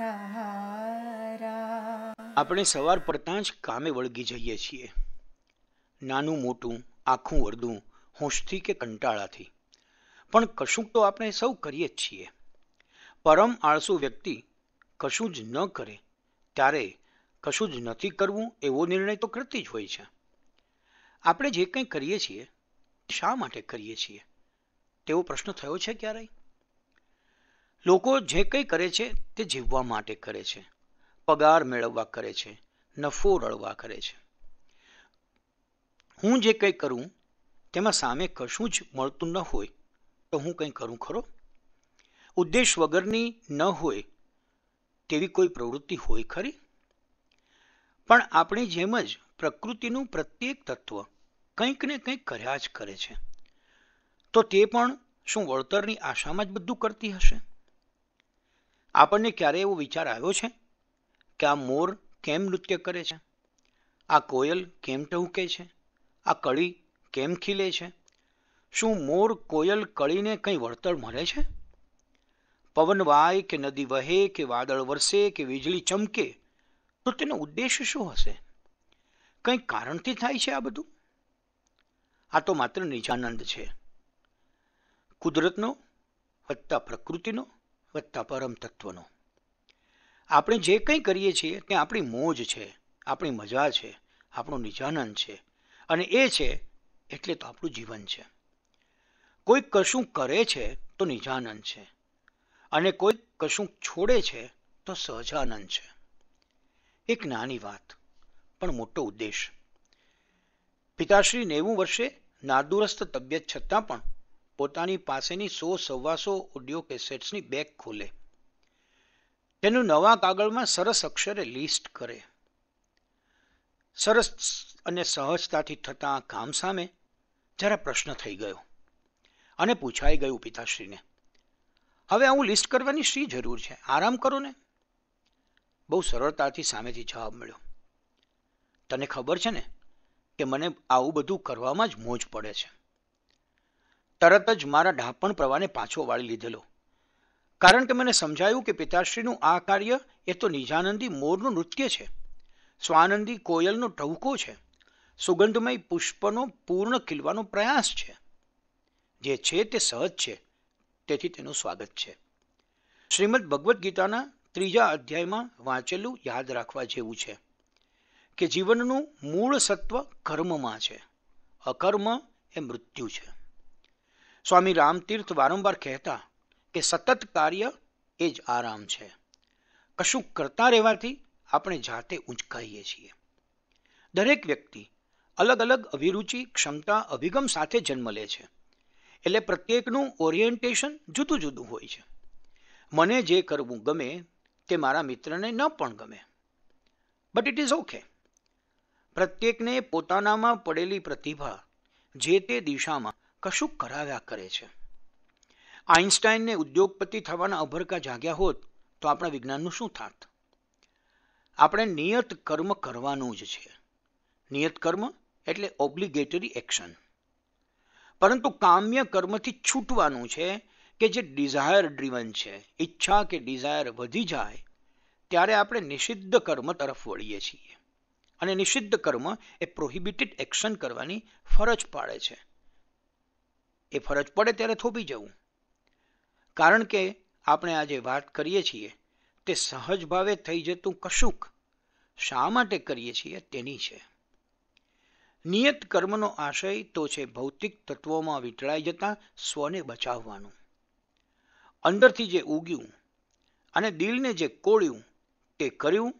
સહારા આપણે સવાર પડતાં જ કામે વળગી જઈએ છીએ નાનું મોટું આખું વળદું હોંશથી કે કંટાળાથી પણ કશુંક તો આપણે સૌ કરીએ જ છીએ પરમ આળસુ વ્યક્તિ કશું જ ન કરે ત્યારે કશું જ નથી કરવું એવો નિર્ણય તો કરતી જ હોય છે આપણે જે કંઈ કરીએ છીએ શા માટે કરીએ છીએ તેવો પ્રશ્ન થયો છે ક્યારેય લોકો જે કંઈ કરે છે તે જીવવા માટે કરે છે પગાર મેળવવા કરે છે નફો રળવા કરે છે હું જે કંઈ કરું તેમાં સામે કશું જ મળતું ન હોય તો હું કંઈ કરું ખરો ઉદ્દેશ વગરની ન હોય તેવી કોઈ પ્રવૃત્તિ હોય ખરી પણ આપણે જેમ જ પ્રકૃતિનું પ્રત્યેક તત્વ કંઈક ને કંઈક કર્યા જ કરે છે તો તે પણ શું વળતરની આશામાં જ બધું કરતી હશે આપણને ક્યારે એવો વિચાર આવ્યો છે કે આ મોર કેમ નૃત્ય કરે છે આ કોયલ કેમ ટહુકે છે આ કળી કેમ ખીલે છે શું મોર કોયલ કળીને કંઈ વળતર મળે છે પવન વાય કે નદી વહે કે વાદળ વરસે કે વીજળી ચમકે તો તેનો ઉદ્દેશ શું હશે કંઈ કારણથી થાય છે આ બધું આ તો માત્ર નિજાનંદ છે કુદરતનો વત્તા પ્રકૃતિનો વત્તા પરમ તત્વનો આપણે જે કંઈ કરીએ છીએ તે આપણી મોજ છે આપણી મજા છે આપણું નિજાનંદ છે અને એ છે એટલે તો આપણું જીવન છે કોઈ કશું કરે છે તો નિજાનંદ છે અને કોઈ કશું છોડે છે તો સહજાનંદ છે એક નાની વાત પણ મોટો ઉદ્દેશ પિતાશ્રી નેવું વર્ષે નાદુરસ્ત તબિયત છતાં પણ પોતાની પાસેની સો સવ્વાસો ઓડિયો કેસેટ્સની બેગ ખોલે તેનું નવા કાગળમાં સરસ અક્ષરે લિસ્ટ કરે સરસ અને સહજતાથી થતા કામ સામે જરા પ્રશ્ન થઈ ગયો અને પૂછાઈ ગયું પિતાશ્રીને હવે આવું લિસ્ટ કરવાની શી જરૂર છે આરામ કરો ને બહુ સરળતાથી સામેથી જવાબ મળ્યો તને ખબર છે ને કે મને આવું બધું કરવામાં જ મોજ પડે છે તરત જ મારા ઢાંપણ પ્રવાહને પાછો વાળી લીધેલો કારણ કે મને સમજાયું કે પિતાશ્રીનું આ કાર્ય એ તો નિજાનંદી મોરનું નૃત્ય છે સ્વાનંદી કોયલનો ટહુકો છે સુગંધમય પુષ્પનો પૂર્ણ ખીલવાનો પ્રયાસ છે જે છે તે સહજ છે તેથી તેનું સ્વાગત છે શ્રીમદ ભગવદ્ ગીતાના ત્રીજા અધ્યાયમાં વાંચેલું યાદ રાખવા જેવું છે કે જીવનનું મૂળ સત્વ કર્મમાં છે અકર્મ એ મૃત્યુ છે સ્વામી રામતીર્થ વારંવાર કહેતા કે સતત કાર્ય એ જ આરામ છે કશું કરતા રહેવાથી આપણે જાતે ઉંચકાઈએ છીએ દરેક વ્યક્તિ અલગ અલગ અભિરુચિ ક્ષમતા અભિગમ સાથે જન્મ લે છે એટલે પ્રત્યેકનું ઓરિએન્ટેશન જુદું જુદું હોય છે મને જે કરવું ગમે તે મારા મિત્રને ન પણ ગમે બટ ઇટ ઇઝ ઓકે પ્રત્યેકને પોતાનામાં પડેલી પ્રતિભા જે તે દિશામાં કશું કરાવ્યા કરે છે આઇન્સ્ટાઈનને ઉદ્યોગપતિ થવાના અભરકા જાગ્યા હોત તો આપણા વિજ્ઞાનનું શું થાત આપણે નિયત કર્મ કરવાનું જ છે નિયત કર્મ એટલે ઓબ્લિગેટરી એક્શન પરંતુ કામ્ય કર્મથી છૂટવાનું છે કે જે ડિઝાયર ડ્રીવન છે ઈચ્છા કે ડિઝાયર વધી જાય ત્યારે આપણે નિષિદ્ધ કર્મ તરફ વળીએ છીએ અને નિષિદ્ધ કર્મ એ પ્રોહિબિટેડ એક્શન કરવાની ફરજ પાડે છે એ ફરજ પડે ત્યારે થોભી જવું કારણ કે આપણે આજે વાત કરીએ છીએ તે સહજ ભાવે થઈ જતું કશુંક શા માટે કરીએ છીએ તેની છે નિયત કર્મનો આશય તો છે ભૌતિક તત્વોમાં વીંટળાઈ જતા સ્વને બચાવવાનું અંદરથી જે ઉગ્યું અને દિલને જે કોળ્યું તે કર્યું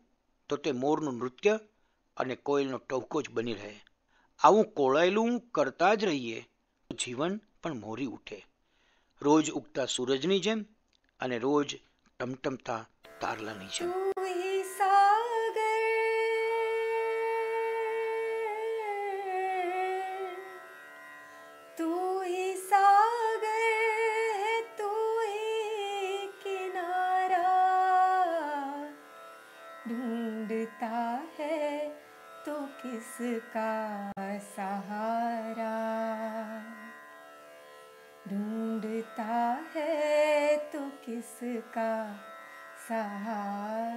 તો તે મોરનું નૃત્ય અને કોયલનો ટવકો જ બની રહે આવું કોળાયેલું કરતા જ રહીએ જીવન પણ મોરી ઉઠે રોજ ઉગતા સૂરજની જેમ અને રોજ ટમટમતા તારલાની જેમ ढूंढता है तो किसका सहारा किसका सहारा